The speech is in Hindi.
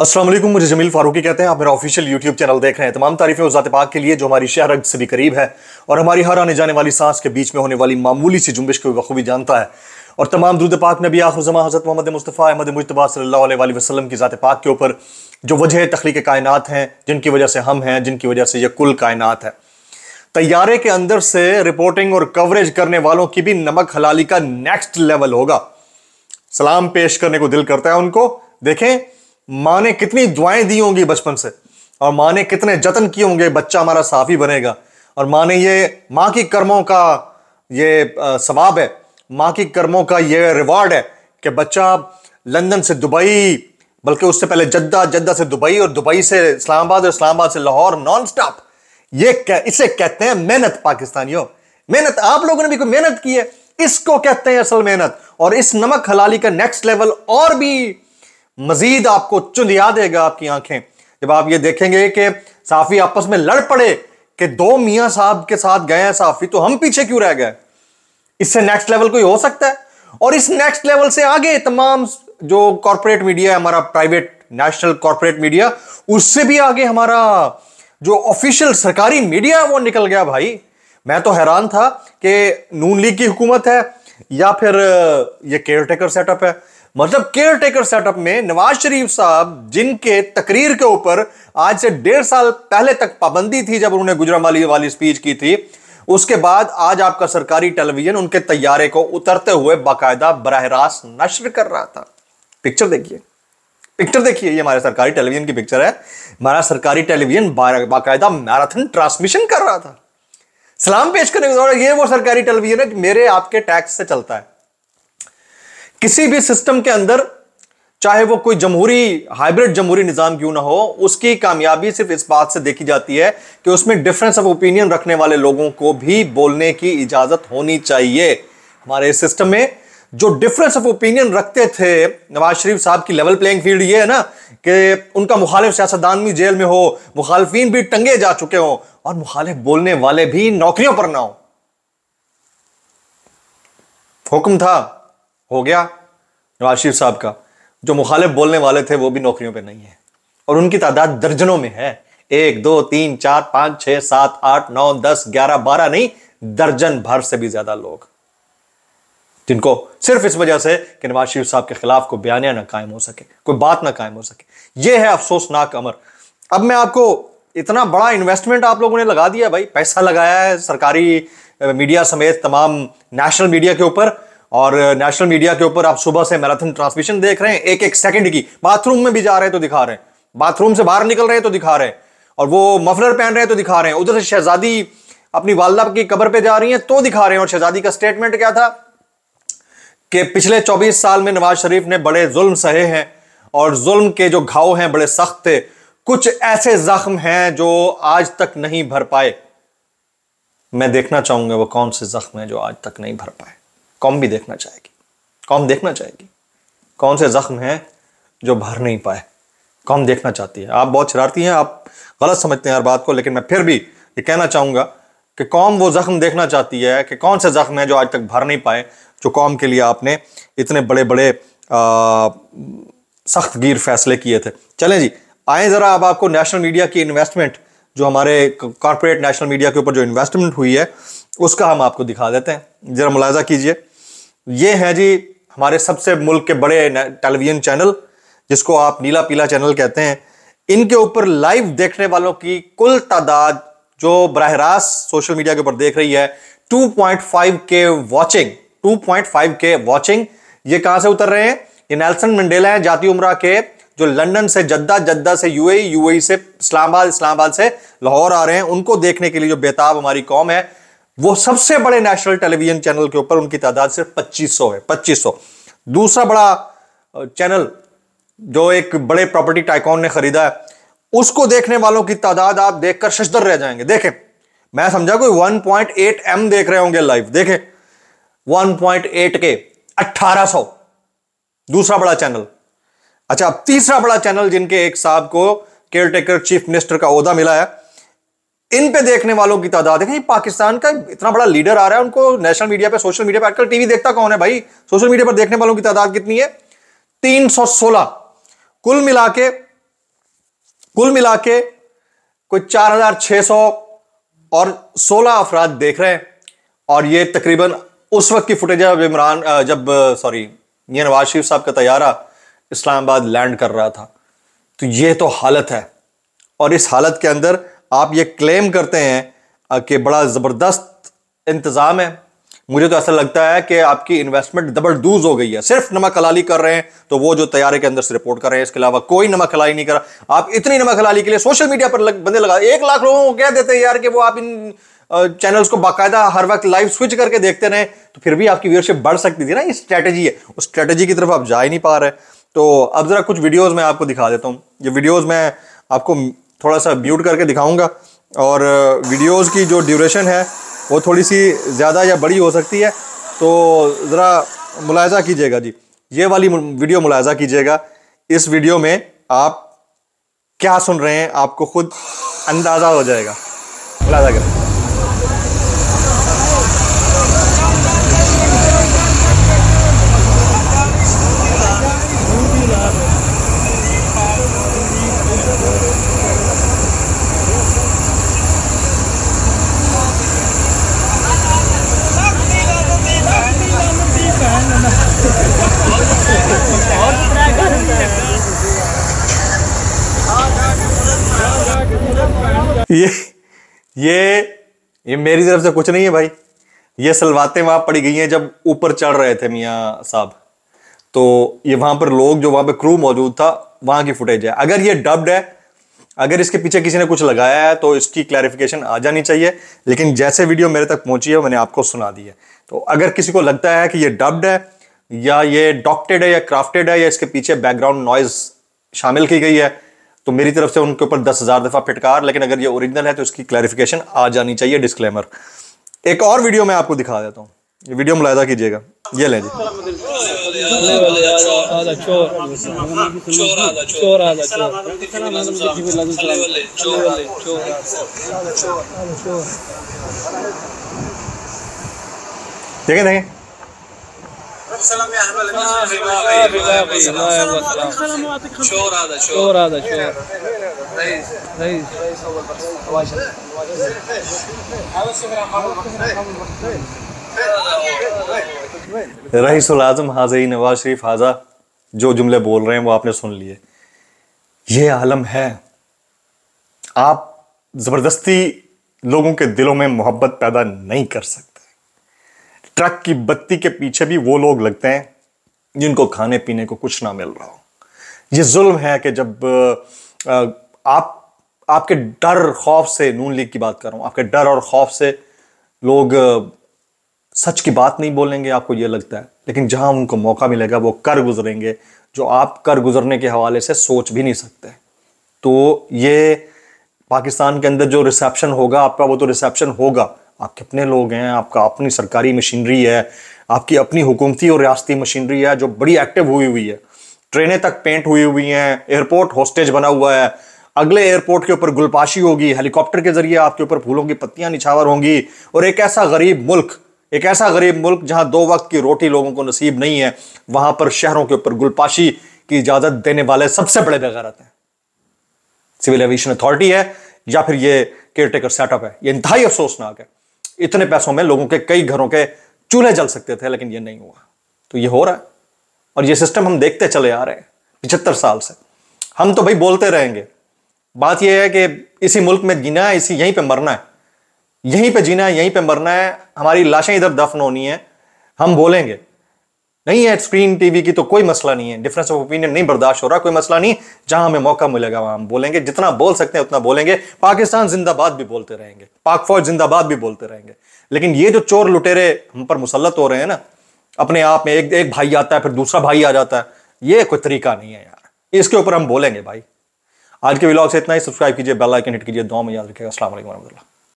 असलम मुझे जमील फारूकी कहते हैं आप मेरा ऑफिशियल यूट्यूब चैनल देख रहे हैं तमाम तारीफें उजात पाक के लिए जो हमारी शहर अग से भी करीब है और हमारी हर आने जाने वाली सांस के बीच में होने वाली मामूली सी जुम्बिश को बखूबी जानता है और तमाम दूध पाक नबी आखुजमा हज़रत मोहम्मद मुस्तफ़ा अहमद मुशतबा सल्ला वसलम की ज़ा पाक के ऊपर जो वजह तखलीक कायनत हैं जिनकी वजह से हम हैं जिनकी वजह से यह कुल कायनत है तैयारे के अंदर से रिपोर्टिंग और कवरेज करने वालों की भी नमक हलाली का नेक्स्ट लेवल होगा सलाम पेश करने को दिल करता है उनको देखें माँ ने कितनी दुआएं दी होंगी बचपन से और माँ ने कितने जतन किए होंगे बच्चा हमारा साफ ही बनेगा और माँ ने ये माँ की कर्मों का ये सवाब है माँ की कर्मों का ये रिवार्ड है कि बच्चा लंदन से दुबई बल्कि उससे पहले जद्दा जद्दा से दुबई और दुबई से इस्लामाबाद और इस्लामाबाद से लाहौर नॉन स्टॉप ये कह, इसे कहते हैं मेहनत पाकिस्तानियों मेहनत आप लोगों ने भी कोई मेहनत की है इसको कहते हैं असल मेहनत और इस नमक हलाली का नेक्स्ट लेवल और भी मजीद आपको चुंधिया देगा आपकी आंखें जब आप ये देखेंगे कि साफी आपस में लड़ पड़े कि दो मियां साहब के साथ गए हैं साफी तो हम पीछे क्यों रह गए इससे नेक्स्ट लेवल कोई हो सकता है और इस नेक्स्ट लेवल से आगे तमाम जो कॉरपोरेट मीडिया है हमारा प्राइवेट नेशनल कॉरपोरेट मीडिया उससे भी आगे हमारा जो ऑफिशियल सरकारी मीडिया है वो निकल गया भाई मैं तो हैरान था कि नून लीग की हुकूमत है या फिर ये केयर टेकर सेटअप है मतलब केयर टेकर सेटअप में नवाज शरीफ साहब जिनके तकरीर के ऊपर आज से डेढ़ साल पहले तक पाबंदी थी जब उन्होंने गुजरा माली वाली स्पीच की थी उसके बाद आज आपका सरकारी टेलीविजन उनके तैयारे को उतरते हुए बाकायदा बरह रास्त नश्र कर रहा था पिक्चर देखिए पिक्चर देखिए ये हमारे सरकारी टेलीविजन की पिक्चर है हमारा सरकारी टेलीविजन बाकायदा मैराथन ट्रांसमिशन कर रहा था सलाम पेश करने के दौरान ये वो सरकारी टेलीविजन है मेरे आपके टैक्स से चलता है किसी भी सिस्टम के अंदर चाहे वो कोई जमहूरी हाइब्रिड जमहूरी निज़ाम क्यों ना हो उसकी कामयाबी सिर्फ इस बात से देखी जाती है कि उसमें डिफरेंस ऑफ ओपिनियन रखने वाले लोगों को भी बोलने की इजाज़त होनी चाहिए हमारे इस सिस्टम में जो डिफरेंस ऑफ ओपिनियन रखते थे नवाज शरीफ साहब की लेवल प्लेइंग फील्ड ये है ना कि उनका मुखालिफ सियासतदान भी जेल में हो मुखालफिन भी टंगे जा चुके हों और मुखालिफ बोलने वाले भी नौकरियों पर ना हो हुक्म था हो गया नवाज शरीफ साहब का जो मुखालिफ बोलने वाले थे वो भी नौकरियों पर नहीं है और उनकी तादाद दर्जनों में है एक दो तीन चार पाँच छः सात आठ नौ दस ग्यारह बारह नहीं दर्जन भर से भी ज्यादा लोग जिनको सिर्फ इस वजह से कि नवाज शरीफ साहब के खिलाफ कोई बयानिया ना कायम हो सके कोई बात ना कायम हो सके ये है अफसोसनाक अमर अब मैं आपको इतना बड़ा इन्वेस्टमेंट आप लोगों ने लगा दिया भाई पैसा लगाया है सरकारी मीडिया समेत तमाम नेशनल मीडिया के ऊपर और नेशनल मीडिया के ऊपर आप सुबह से मैराथन ट्रांसमिशन देख रहे हैं एक एक सेकंड की बाथरूम में भी जा रहे हैं तो दिखा रहे हैं बाथरूम से बाहर निकल रहे हैं तो दिखा रहे हैं और वो मफलर पहन रहे हैं तो दिखा रहे हैं उधर से शहजादी अपनी वालदा की कबर पर जा रही है तो दिखा रहे हैं और शहजादी का स्टेटमेंट क्या था कि पिछले चौबीस साल में नवाज शरीफ ने बड़े जुल्म सहे हैं और जुल्म के जो घाव हैं बड़े सख्त थे कुछ ऐसे जख्म हैं जो आज तक नहीं भर पाए मैं देखना चाहूंगा वो कौन से जख्म हैं जो आज तक नहीं भर पाए कौम भी देखना चाहेगी कौम देखना चाहेगी कौन से ज़ख्म हैं जो भर नहीं पाए कौम देखना चाहती है आप बहुत शरारती हैं आप गलत समझते हैं हर बात को लेकिन मैं फिर भी ये कहना चाहूँगा कि कौम वो ज़ख्म देखना चाहती है कि कौन से ज़ख्म हैं जो आज तक भर नहीं पाए जो कौम के लिए आपने इतने बड़े बड़े सख्त गिर फैसले किए थे चलें जी आए ज़रा अब आपको नेशनल मीडिया की इन्वेस्टमेंट जो हमारे कॉरपोरेट नेशनल मीडिया के ऊपर जो इन्वेस्टमेंट हुई है उसका हम आपको दिखा देते हैं ज़रा मुलायजा कीजिए ये हैं जी हमारे सबसे मुल्क के बड़े टेलीविजन चैनल जिसको आप नीला पीला चैनल कहते हैं इनके ऊपर लाइव देखने वालों की कुल तादाद जो बरह रास्त सोशल मीडिया के ऊपर देख रही है 2.5 के वॉचिंग 2.5 के वॉचिंग ये कहां से उतर रहे हैं ये नेल्सन मंडेला हैं जाती उम्र के जो लंदन से जद्दा जद्दा से यूएई यूएई से इस्लामाबाद इस्लामाबाद से लाहौर आ रहे हैं उनको देखने के लिए जो बेताब हमारी कौम है वो सबसे बड़े नेशनल टेलीविजन चैनल के ऊपर उनकी तादाद सिर्फ 2500 है 2500 दूसरा बड़ा चैनल जो एक बड़े प्रॉपर्टी टाइकॉन ने खरीदा है उसको देखने वालों की तादाद आप देखकर शशदर रह जाएंगे देखें मैं समझा कोई 1.8 एम देख रहे होंगे लाइव देखें 1.8 के 1800 दूसरा बड़ा चैनल अच्छा अब तीसरा बड़ा चैनल जिनके एक साहब को केयर टेकर चीफ मिनिस्टर का अहदा मिला है इन पे देखने वालों की तादाद है पाकिस्तान का इतना बड़ा लीडर आ रहा है उनको नेशनल मीडिया पे सोशल मीडिया पे आजकल टीवी देखता कौन है भाई सोशल मीडिया पर देखने वालों की तादाद कितनी है 316 कुल मिला के कुल मिला के कोई 4600 और 16 अफराद देख रहे हैं और ये तकरीबन उस वक्त की फुटेज है जब इमरान जब सॉरी ये नवाज शरीफ साहब का तैयारा इस्लामाबाद लैंड कर रहा था तो ये तो हालत है और इस हालत के अंदर आप ये क्लेम करते हैं कि बड़ा ज़बरदस्त इंतज़ाम है मुझे तो ऐसा लगता है कि आपकी इन्वेस्टमेंट डूज हो गई है सिर्फ नमक हलाली कर रहे हैं तो वो जो तैयारी के अंदर से रिपोर्ट कर रहे हैं इसके अलावा कोई नमक हलाई नहीं कर रहा आप इतनी नमक हलाली के लिए सोशल मीडिया पर लग, बंदे लगा एक लाख लोगों को कह देते हैं यार कि वो आप इन चैनल्स को बाकायदा हर वक्त लाइव स्विच करके देखते रहे तो फिर भी आपकी व्यूअरशिप बढ़ सकती थी ना ये स्ट्रैटेजी है उस स्ट्रैटेजी की तरफ आप जा ही नहीं पा रहे तो अब ज़रा कुछ वीडियोज़ मैं आपको दिखा देता हूँ ये वीडियोज़ मैं आपको थोड़ा सा म्यूट करके दिखाऊंगा और वीडियोस की जो ड्यूरेशन है वो थोड़ी सी ज़्यादा या बड़ी हो सकती है तो ज़रा मुलायजा कीजिएगा जी ये वाली वीडियो मुलायजा कीजिएगा इस वीडियो में आप क्या सुन रहे हैं आपको खुद अंदाज़ा हो जाएगा मुलायजा करें ये ये ये मेरी तरफ से कुछ नहीं है भाई ये सलवातें वहाँ पड़ी गई हैं जब ऊपर चढ़ रहे थे मियाँ साहब तो ये वहाँ पर लोग जो वहाँ पर क्रू मौजूद था वहाँ की फुटेज है अगर ये डब्ड है अगर इसके पीछे किसी ने कुछ लगाया है तो इसकी क्लैरिफिकेशन आ जानी चाहिए लेकिन जैसे वीडियो मेरे तक पहुंची है मैंने आपको सुना दी है तो अगर किसी को लगता है कि ये डब्ड है या ये डॉक्टेड है या क्राफ्टेड है या इसके पीछे बैकग्राउंड नॉइज शामिल की गई है तो मेरी तरफ से उनके ऊपर दस हज़ार दफ़ा फिटकार लेकिन अगर ये ओरिजिनल है तो इसकी क्लैरिफिकेशन आ जानी चाहिए डिस्क्लेमर एक और वीडियो मैं आपको दिखा देता हूँ वीडियो मुलायदा कीजिएगा ये ले जी देखें देखें شور आजम हाजी नवाज शरीफ हाजा जो जुमले बोल रहे हैं वो आपने सुन लिए ये आलम है आप ज़बरदस्ती लोगों के दिलों में मोहब्बत पैदा नहीं कर सकते ट्रक की बत्ती के पीछे भी वो लोग लगते हैं जिनको खाने पीने को कुछ ना मिल रहा हो ये जुल्म है कि जब आप आपके डर खौफ से नून लीग की बात कर रहा हूँ आपके डर और खौफ से लोग सच की बात नहीं बोलेंगे आपको ये लगता है लेकिन जहाँ उनको मौका मिलेगा वो कर गुजरेंगे जो आप कर गुजरने के हवाले से सोच भी नहीं सकते तो ये पाकिस्तान के अंदर जो रिसेप्शन होगा आपका वो तो रिसेप्शन होगा आप कितने लोग हैं आपका अपनी सरकारी मशीनरी है आपकी अपनी हुकूमती और रियाती मशीनरी है जो बड़ी एक्टिव हुई हुई है ट्रेनें तक पेंट हुई हुई हैं एयरपोर्ट होस्टेज बना हुआ है अगले एयरपोर्ट के ऊपर गुलपाशी होगी हेलीकॉप्टर के जरिए आपके ऊपर फूलों की पत्तियां निछावर होंगी और एक ऐसा गरीब मुल्क एक ऐसा गरीब मुल्क जहां दो वक्त की रोटी लोगों को नसीब नहीं है वहां पर शहरों के ऊपर गुलपाशी की इजाजत देने वाले सबसे बड़े बेगैरत हैं सिविल एविएशन अथॉरिटी है या फिर ये केयर टेकर सेटअप है ये इंतहाई अफसोसनाक है इतने पैसों में लोगों के कई घरों के चूल्हे जल सकते थे लेकिन ये नहीं हुआ तो ये हो रहा है और ये सिस्टम हम देखते चले आ रहे हैं पिछहत्तर साल से हम तो भाई बोलते रहेंगे बात यह है कि इसी मुल्क में जीना है इसी यहीं पर मरना है यहीं पर जीना है यहीं पर मरना है हमारी लाशें इधर दफन होनी है हम बोलेंगे नहीं है स्क्रीन टीवी की तो कोई मसला नहीं है डिफरेंस ऑफ ओपिनियन नहीं बर्दाश्त हो रहा कोई मसला नहीं जहां हमें मौका मिलेगा वहां हम बोलेंगे जितना बोल सकते हैं उतना बोलेंगे पाकिस्तान जिंदाबाद भी बोलते रहेंगे पाक फौज जिंदाबाद भी बोलते रहेंगे लेकिन ये जो चोर लुटेरे हम पर मुसलत हो रहे हैं ना अपने आप में एक एक भाई आता है फिर दूसरा भाई आ जाता है ये कोई तरीका नहीं है यार इसके ऊपर हम बोलेंगे भाई आज के ब्लॉग से इतना ही सब्सक्राइब कीजिए बेल आइकन हिट कीजिए दो में याद रखिएगा असल वरहमल्ला